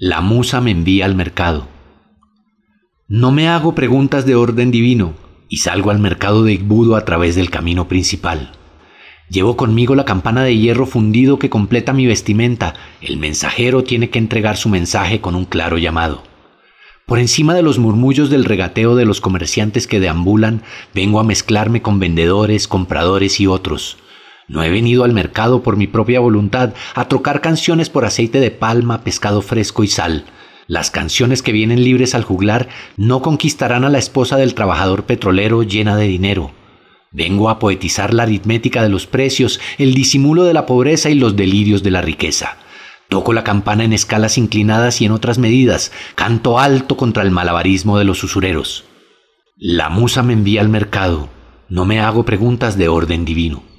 La musa me envía al mercado. No me hago preguntas de orden divino y salgo al mercado de Igbudo a través del camino principal. Llevo conmigo la campana de hierro fundido que completa mi vestimenta. El mensajero tiene que entregar su mensaje con un claro llamado. Por encima de los murmullos del regateo de los comerciantes que deambulan, vengo a mezclarme con vendedores, compradores y otros. No he venido al mercado por mi propia voluntad a trocar canciones por aceite de palma, pescado fresco y sal. Las canciones que vienen libres al juglar no conquistarán a la esposa del trabajador petrolero llena de dinero. Vengo a poetizar la aritmética de los precios, el disimulo de la pobreza y los delirios de la riqueza. Toco la campana en escalas inclinadas y en otras medidas, canto alto contra el malabarismo de los usureros. La musa me envía al mercado, no me hago preguntas de orden divino.